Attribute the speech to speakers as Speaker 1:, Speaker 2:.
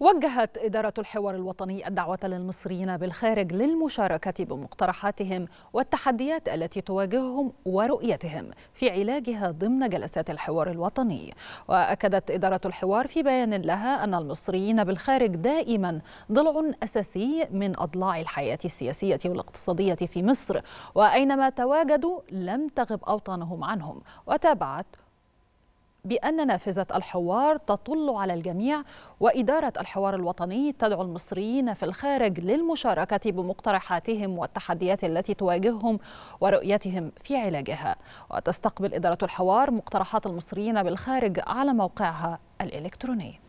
Speaker 1: وجهت إدارة الحوار الوطني الدعوة للمصريين بالخارج للمشاركة بمقترحاتهم والتحديات التي تواجههم ورؤيتهم في علاجها ضمن جلسات الحوار الوطني وأكدت إدارة الحوار في بيان لها أن المصريين بالخارج دائما ضلع أساسي من أضلاع الحياة السياسية والاقتصادية في مصر وأينما تواجدوا لم تغب أوطانهم عنهم وتابعت بأن نافذة الحوار تطل على الجميع وإدارة الحوار الوطني تدعو المصريين في الخارج للمشاركة بمقترحاتهم والتحديات التي تواجههم ورؤيتهم في علاجها وتستقبل إدارة الحوار مقترحات المصريين بالخارج على موقعها الإلكتروني